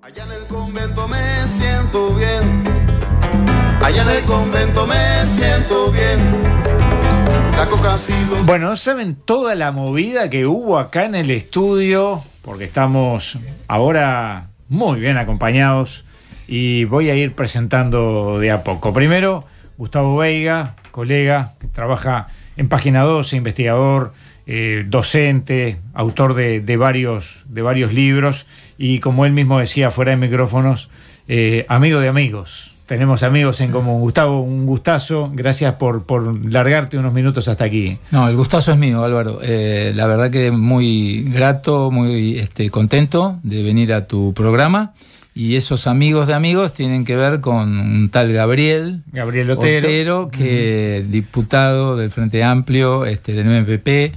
Allá en el convento me siento bien. Allá en el convento me siento bien. La coca Bueno, saben toda la movida que hubo acá en el estudio, porque estamos ahora muy bien acompañados y voy a ir presentando de a poco. Primero, Gustavo Veiga, colega que trabaja en Página 12, investigador, eh, docente, autor de, varios, de varios libros y como él mismo decía fuera de micrófonos, eh, amigo de amigos. Tenemos amigos en común. Gustavo, un gustazo. Gracias por, por largarte unos minutos hasta aquí. No, el gustazo es mío, Álvaro. Eh, la verdad que muy grato, muy este, contento de venir a tu programa. Y esos amigos de amigos tienen que ver con un tal Gabriel. Gabriel Otero. que es diputado del Frente Amplio, este, del MPP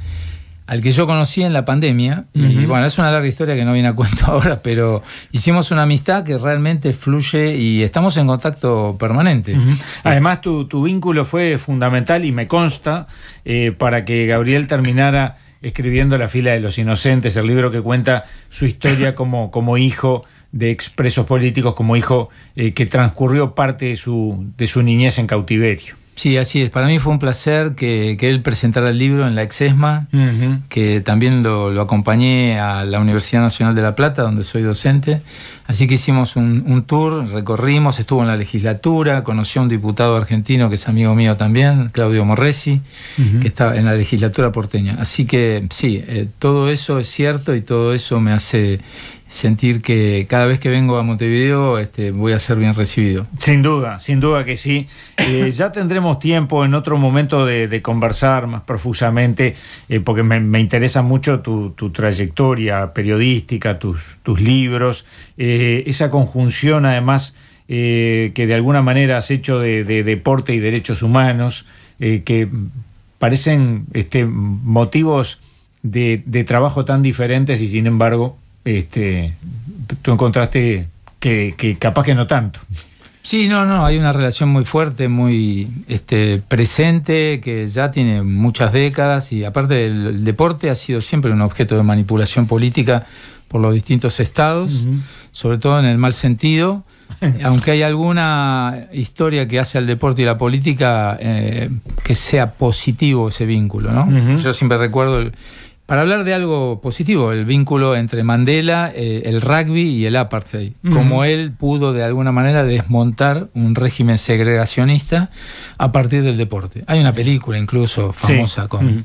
al que yo conocí en la pandemia. Y bueno, es una larga historia que no viene a cuento ahora, pero hicimos una amistad que realmente fluye y estamos en contacto permanente. Eh, Además, tu, vínculo fue fundamental y me consta eh, para que Gabriel terminara escribiendo La fila de los inocentes, el libro que cuenta su historia como, como hijo de expresos políticos, como hijo eh, que transcurrió parte de su, de su niñez en cautiverio. Sí, así es. Para mí fue un placer que, él presentara el libro en la Exesma, que también lo, acompañé a la Universidad Nacional de La Plata, donde soy docente. Así que hicimos un, tour, recorrimos, estuvo en la legislatura, conoció a un diputado argentino que es amigo mío también, Claudio Morresi, que está en la legislatura porteña. Así que sí, eh, todo eso es cierto y todo eso me hace sentir que cada vez que vengo a Montevideo este, voy a ser bien recibido. Sin duda, sin duda que sí. Eh, ya tendremos tiempo en otro momento de, conversar más profusamente, eh, porque me, interesa mucho tu, tu trayectoria periodística, tus, tus libros, eh, esa conjunción además que de alguna manera has hecho de, deporte y derechos humanos, que parecen este, motivos de trabajo tan diferentes y sin embargo este, tú encontraste que, capaz que no tanto. Sí, no, no, hay una relación muy fuerte, muy este, presente, que ya tiene muchas décadas y aparte el, deporte ha sido siempre un objeto de manipulación política por los distintos estados, sobre todo en el mal sentido, aunque hay alguna historia que hace al deporte y la política eh, que sea positivo ese vínculo, ¿no? Yo siempre recuerdo el, para hablar de algo positivo, el vínculo entre Mandela, eh, el rugby y el apartheid. Cómo él pudo de alguna manera desmontar un régimen segregacionista a partir del deporte. Hay una película incluso famosa con...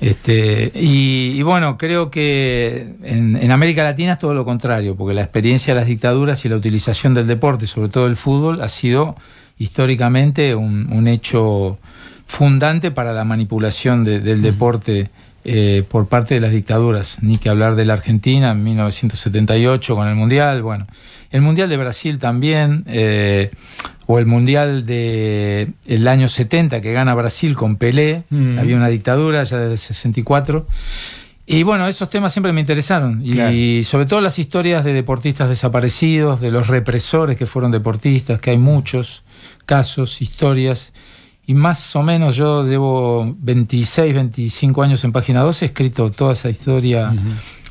Este, y, bueno, creo que en, América Latina es todo lo contrario, porque la experiencia de las dictaduras y la utilización del deporte, sobre todo el fútbol, ha sido históricamente un, hecho fundante para la manipulación del deporte eh, por parte de las dictaduras, ni que hablar de la Argentina en 1978 con el Mundial, bueno, el Mundial de Brasil también, eh, o el Mundial del el año 70 que gana Brasil con Pelé, mm. había una dictadura ya del 64. Y bueno, esos temas siempre me interesaron. Y sobre todo las historias de deportistas desaparecidos, de los represores que fueron deportistas, que hay muchos casos, historias y más o menos yo debo 26, 25 años en Página 12, he escrito toda esa historia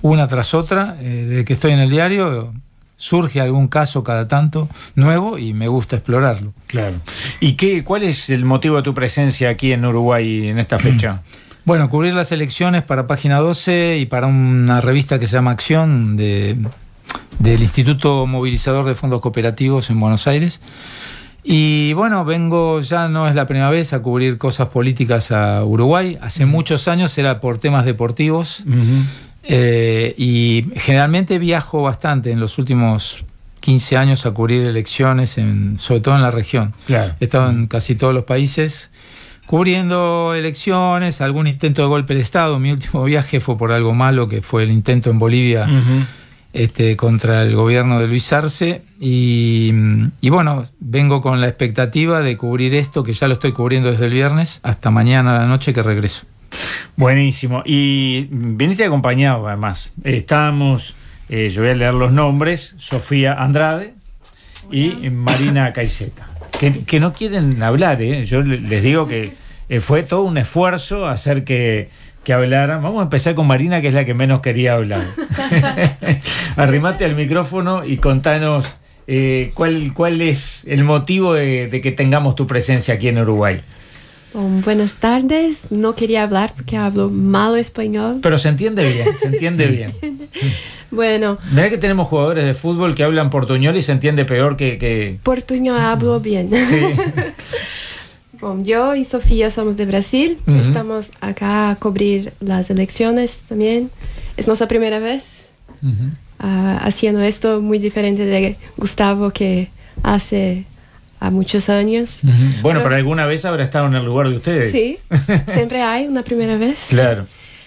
una tras otra, eh, desde que estoy en el diario, surge algún caso cada tanto nuevo y me gusta explorarlo. Claro. ¿Y qué, cuál es el motivo de tu presencia aquí en Uruguay en esta fecha? Bueno, cubrir las elecciones para Página 12 y para una revista que se llama Acción del Instituto Movilizador de Fondos Cooperativos en Buenos Aires. Y bueno, vengo ya no es la primera vez a cubrir cosas políticas a Uruguay. Hace muchos años era por temas deportivos. Eh, y generalmente viajo bastante en los últimos 15 años a cubrir elecciones, en, sobre todo en la región. Claro. He estado en casi todos los países cubriendo elecciones, algún intento de golpe de Estado. Mi último viaje fue por algo malo, que fue el intento en Bolivia este, contra el gobierno de Luis Arce. Y, bueno, vengo con la expectativa de cubrir esto, que ya lo estoy cubriendo desde el viernes, hasta mañana a la noche que regreso. Buenísimo. Y viniste acompañado además. Estábamos, eh, yo voy a leer los nombres, Sofía Andrade y Marina Caizeta, Que, que, no quieren hablar, ¿eh? yo les digo que eh, fue todo un esfuerzo hacer que que Vamos a empezar con Marina, que es la que menos quería hablar. Arrimate al micrófono y contanos eh, cuál, cuál es el motivo de, que tengamos tu presencia aquí en Uruguay. Um, buenas tardes. No quería hablar porque hablo malo español. Pero se entiende bien, se entiende bien. Bueno. Mira que tenemos jugadores de fútbol que hablan portuñol y se entiende peor que... que... Portuñol hablo bien yo y Sofía somos de Brasil, estamos acá a cubrir las elecciones también. Es nuestra primera vez ah, haciendo esto muy diferente de Gustavo que hace a muchos años. Bueno, pero, alguna vez habrá estado en el lugar de ustedes. Sí, siempre hay una primera vez. Claro.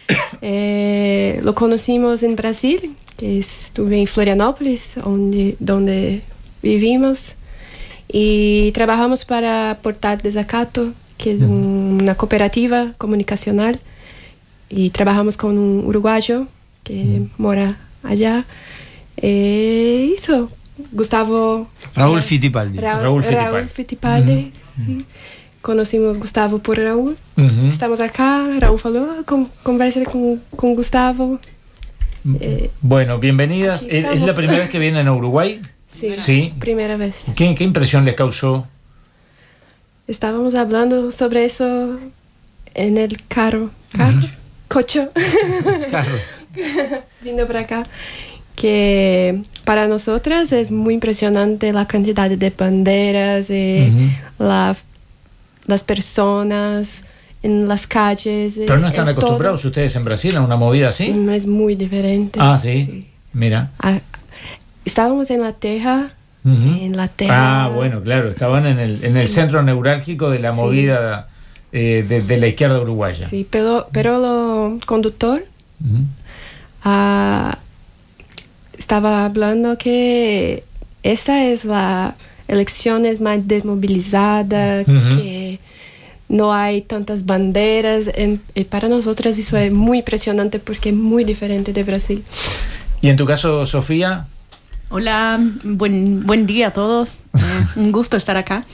Eh, lo conocimos en Brasil, que estuve en Florianópolis, donde, donde vivimos y trabajamos para Portal Desacato, que es una cooperativa comunicacional y trabajamos con un uruguayo que mora allá. Eh, eso, Gustavo... Raúl eh, Fittipaldi. Raúl, Fittipaldi. Conocimos Gustavo por Raúl. Estamos acá, Raúl habló, ah, con, con, con Gustavo. Mm, eh, bueno, bienvenidas. ¿Es la primera vez que vienen a Uruguay? Sí, primera vez. ¿Qué, impresión les causó? Estábamos hablando sobre eso en el carro, carro, cocho, carro. vindo para acá, que para nosotras es muy impresionante la cantidad de banderas, las personas en las calles. Pero no eh, están acostumbrados ustedes en Brasil a una movida así. No mm, es muy diferente. Ah, sí. Mira. Ah, estábamos en la teja. En la teja. Ah, bueno, claro, estaban en el, en el centro neurálgico de la movida eh, de, la izquierda uruguaya. Sí, pero, pero lo conductor ah, estaba hablando que Esta es la elección más desmovilizada, que no hay tantas banderas. Eh, para nosotras eso es muy impresionante porque es muy diferente de Brasil. ¿Y en tu caso, Sofía? Hola, buen, día a todos. un gusto estar acá.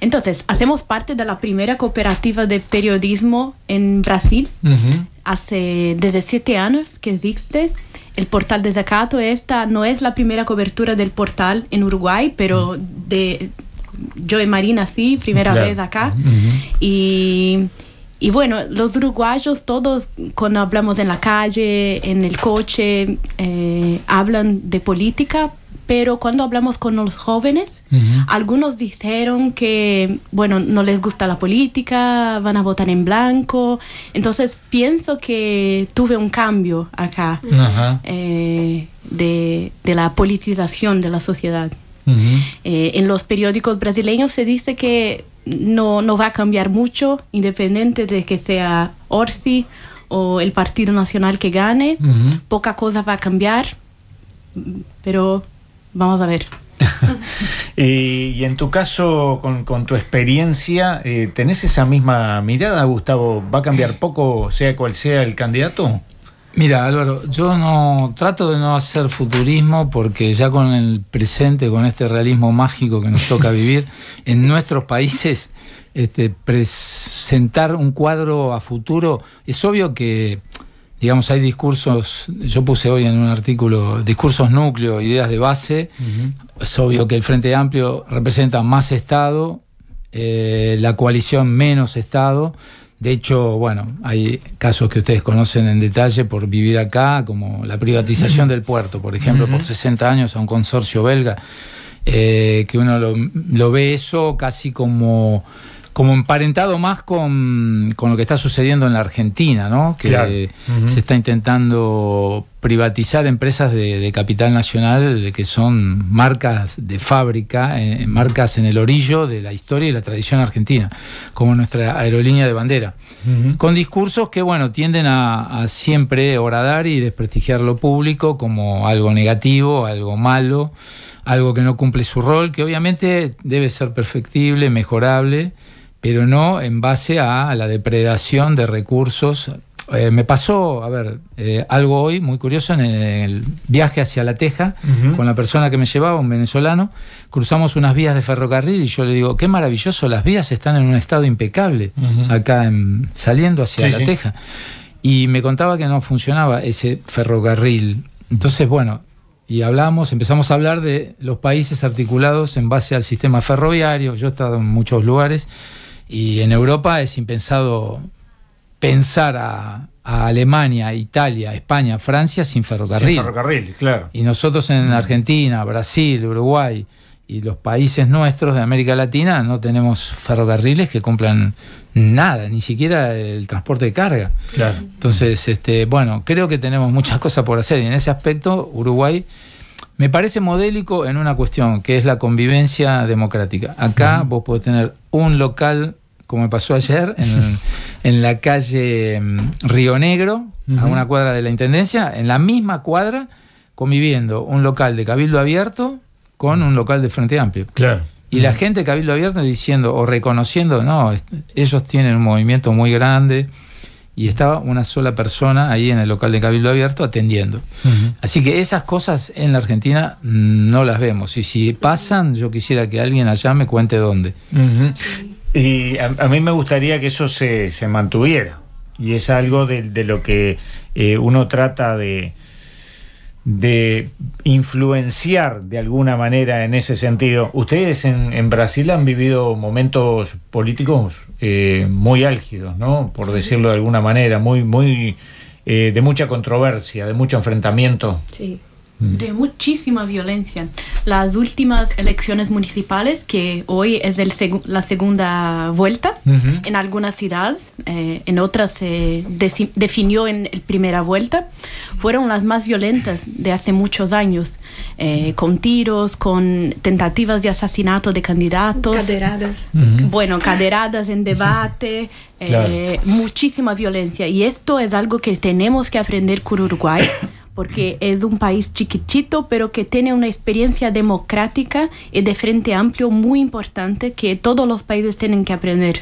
Entonces, hacemos parte de la primera cooperativa de periodismo en Brasil. Hace desde siete años que existe. El portal de Zacato, esta no es la primera cobertura del portal en Uruguay, pero de yo y Marina sí, primera vez acá. Y y bueno, los uruguayos todos, cuando hablamos en la calle, en el coche, eh, hablan de política, pero cuando hablamos con los jóvenes, algunos dijeron que, bueno, no les gusta la política, van a votar en blanco. Entonces pienso que tuve un cambio acá eh, de, la politización de la sociedad. Eh, en los periódicos brasileños se dice que no, no va a cambiar mucho, independiente de que sea Orsi o el Partido Nacional que gane. Poca cosa va a cambiar, pero vamos a ver. Eh, y, en tu caso, con, con tu experiencia, eh, ¿tenés esa misma mirada, Gustavo? ¿Va a cambiar poco, sea cual sea el candidato? Mira, Álvaro, yo no trato de no hacer futurismo porque ya con el presente, con este realismo mágico que nos toca vivir en nuestros países, este, presentar un cuadro a futuro, es obvio que, digamos, hay discursos, yo puse hoy en un artículo, discursos núcleo, ideas de base, es obvio que el Frente Amplio representa más Estado, eh, la coalición menos Estado, de hecho, bueno, hay casos que ustedes conocen en detalle por vivir acá, como la privatización del puerto, por ejemplo, por 60 años a un consorcio belga, eh, que uno lo, ve eso casi como, como emparentado más con, lo que está sucediendo en la Argentina, ¿no? Que se está intentando privatizar empresas de, capital nacional que son marcas de fábrica, eh, marcas en el orillo de la historia y la tradición argentina, como nuestra aerolínea de bandera, con discursos que bueno tienden a, siempre horadar y desprestigiar lo público como algo negativo, algo malo, algo que no cumple su rol, que obviamente debe ser perfectible, mejorable, pero no en base a la depredación de recursos eh, me pasó, a ver, eh, algo hoy muy curioso en el viaje hacia La Teja, con la persona que me llevaba, un venezolano, cruzamos unas vías de ferrocarril y yo le digo, qué maravilloso, las vías están en un estado impecable acá en, saliendo hacia La Teja. Y me contaba que no funcionaba ese ferrocarril. Entonces, bueno, y hablamos, empezamos a hablar de los países articulados en base al sistema ferroviario. Yo he estado en muchos lugares y en Europa es impensado pensar a, Alemania, Italia, España, Francia sin ferrocarril. Sin ferrocarril, claro. Y nosotros en Argentina, Brasil, Uruguay y los países nuestros de América Latina no tenemos ferrocarriles que compran nada, ni siquiera el transporte de carga. Claro. Entonces, este, bueno, creo que tenemos muchas cosas por hacer y en ese aspecto Uruguay me parece modélico en una cuestión, que es la convivencia democrática. Acá vos podés tener un local como me pasó ayer, en, la calle mm, Río Negro, a una cuadra de la Intendencia, en la misma cuadra, conviviendo un local de Cabildo Abierto con un local de Frente Amplio. Claro. Y la gente de Cabildo Abierto diciendo o reconociendo, no, ellos tienen un movimiento muy grande y estaba una sola persona ahí en el local de Cabildo Abierto atendiendo. Así que esas cosas en la Argentina no las vemos y si pasan yo quisiera que alguien allá me cuente dónde. Y a, mí me gustaría que eso se, se mantuviera. Y es algo de, lo que eh, uno trata de, de influenciar de alguna manera en ese sentido. Ustedes en, Brasil han vivido momentos políticos eh, muy álgidos, ¿no? Por decirlo de alguna manera, muy, muy eh, de mucha controversia, de mucho enfrentamiento. Sí. Mm. de muchísima violencia. Las últimas elecciones municipales, que hoy es la segunda vuelta, en algunas ciudades, eh, en otras se definió en la primera vuelta, fueron las más violentas de hace muchos años, eh, con tiros, con tentativas de asesinato de candidatos. Caderadas. Bueno, caderadas en debate, eh, muchísima violencia. Y esto es algo que tenemos que aprender con Uruguay porque es un país chiquitito, pero que tiene una experiencia democrática y de frente amplio muy importante que todos los países tienen que aprender.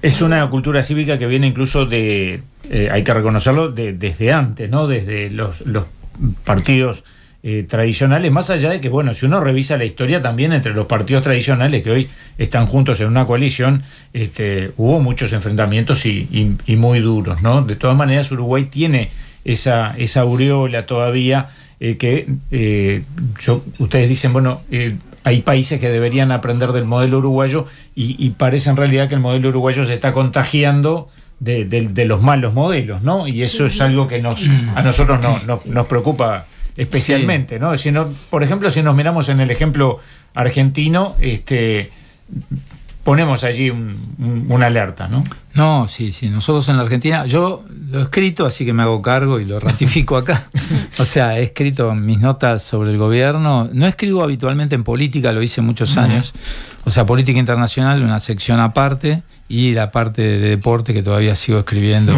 Es una cultura cívica que viene incluso de, eh, hay que reconocerlo, desde antes, ¿no? Desde los, partidos eh, tradicionales, más allá de que, bueno, si uno revisa la historia también entre los partidos tradicionales que hoy están juntos en una coalición, este, hubo muchos enfrentamientos y, y muy duros, ¿no? De todas maneras, Uruguay tiene esa, esa aureola todavía eh, que eh, yo, ustedes dicen, bueno, eh, hay países que deberían aprender del modelo uruguayo y, parece en realidad que el modelo uruguayo se está contagiando de, los malos modelos, ¿no? Y eso es algo que nos, a nosotros no, nos preocupa especialmente, ¿no? Por ejemplo, si nos miramos en el ejemplo argentino, este ponemos allí una alerta, ¿no? No, sí, sí. Nosotros en la Argentina, yo lo he escrito, así que me hago cargo y lo ratifico acá. o sea, he escrito mis notas sobre el gobierno. No escribo habitualmente en política, lo hice muchos años. O sea, política internacional, una sección aparte, y la parte de deporte que todavía sigo escribiendo.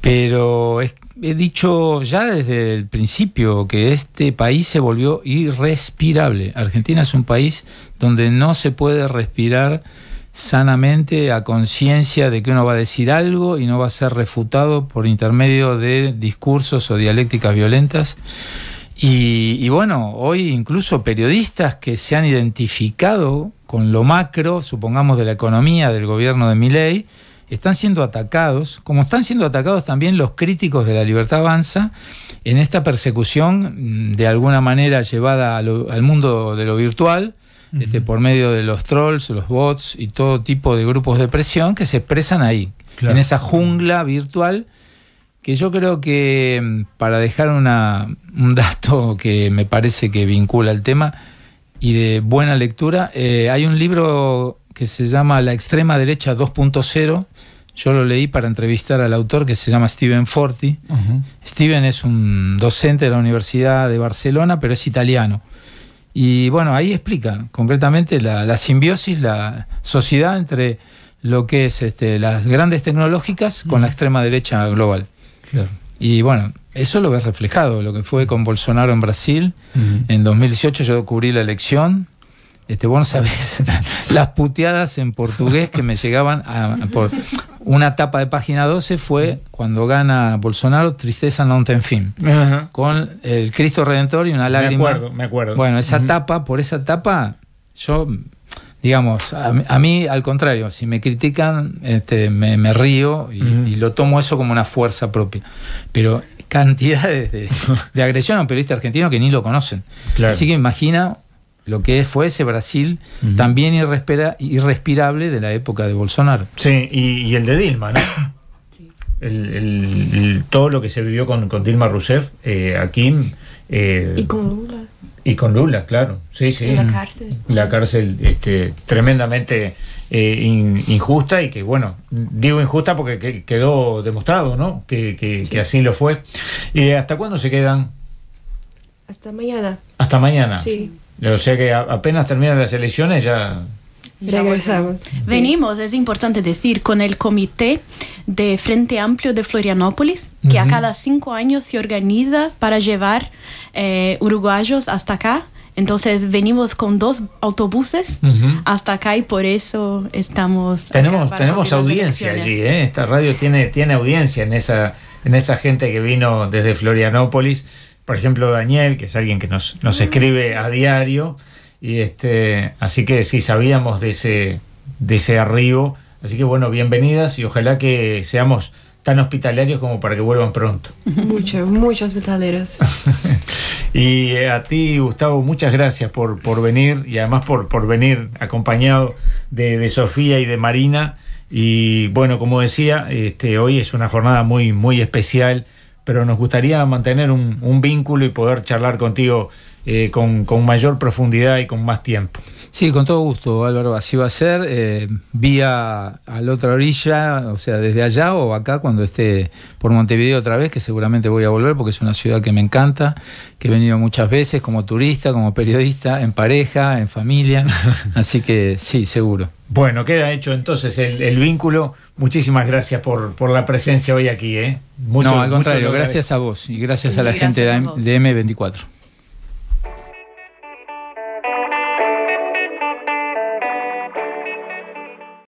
Pero he dicho ya desde el principio que este país se volvió irrespirable. Argentina es un país donde no se puede respirar sanamente a conciencia de que uno va a decir algo y no va a ser refutado por intermedio de discursos o dialécticas violentas. Y, bueno, hoy incluso periodistas que se han identificado con lo macro, supongamos de la economía del gobierno de Milei, están siendo atacados, como están siendo atacados también los críticos de la libertad avanza en esta persecución mm, de alguna manera llevada al mundo de lo virtual, este, por medio de los trolls, los bots y todo tipo de grupos de presión que se expresan ahí, en esa jungla virtual, que yo creo que, mm, para dejar un dato que me parece que vincula el tema y de buena lectura, eh, hay un libro que se llama La extrema derecha 2.0, yo lo leí para entrevistar al autor que se llama Steven Forti. Steven es un docente de la Universidad de Barcelona, pero es italiano. Y bueno, ahí explica concretamente la, simbiosis, la sociedad entre lo que es este, las grandes tecnológicas con la extrema derecha global. Y bueno, eso lo ves reflejado, lo que fue con Bolsonaro en Brasil. En 2018 yo cubrí la elección. Este, vos no sabés las puteadas en portugués que me llegaban a, una etapa de página 12 fue cuando gana Bolsonaro Tristeza no ten fin, con el Cristo Redentor y una lágrima. Me acuerdo, me acuerdo. Bueno, esa etapa, por esa etapa, yo, digamos, a, mí al contrario, si me critican, este, me, río y, lo tomo eso como una fuerza propia. Pero cantidades de, agresión a un periodista argentino que ni lo conocen. Así que imagina lo que fue ese Brasil también irrespirable de la época de Bolsonaro. Sí, y, el de Dilma, ¿no? todo lo que se vivió con, con Dilma Rousseff eh, aquí. Eh, y con Lula. Y con Lula, claro. Sí, sí. la cárcel. La cárcel este, tremendamente eh, injusta y que, bueno, digo injusta porque quedó demostrado, ¿no? Que, que, que así lo fue. ¿Y eh, hasta cuándo se quedan? Hasta mañana. Hasta mañana. Sí. O sea que apenas terminan las elecciones ya... Regresamos. Venimos, es importante decir, con el comité de Frente Amplio de Florianópolis, que a cada cinco años se organiza para llevar eh, uruguayos hasta acá. Entonces venimos con dos autobuses hasta acá y por eso estamos. Tenemos, tenemos audiencia allí, ¿eh? esta radio tiene, tiene audiencia en esa, en esa gente que vino desde Florianópolis por ejemplo, Daniel, que es alguien que nos, mm. escribe a diario. Y este, así que sí, sabíamos de ese, de ese arribo. Así que bueno, bienvenidas y ojalá que seamos tan hospitalarios como para que vuelvan pronto. muchas muchas hospitaleros. y eh, a ti, Gustavo, muchas gracias por, por venir y además por, por venir acompañado de, de, Sofía y de Marina. Y bueno, como decía, este, hoy es una jornada muy, muy especial pero nos gustaría mantener un, un vínculo y poder charlar contigo eh, con, mayor profundidad y con más tiempo. Sí, con todo gusto, Álvaro, así va a ser, eh, vía a la otra orilla, o sea, desde allá o acá cuando esté por Montevideo otra vez, que seguramente voy a volver porque es una ciudad que me encanta, que he venido muchas veces como turista, como periodista, en pareja, en familia, así que sí, seguro. Bueno, queda hecho entonces el, vínculo. Muchísimas gracias por, por, la presencia hoy aquí. ¿eh? no, al contrario, gracias a vos y gracias a la gente de, de M24.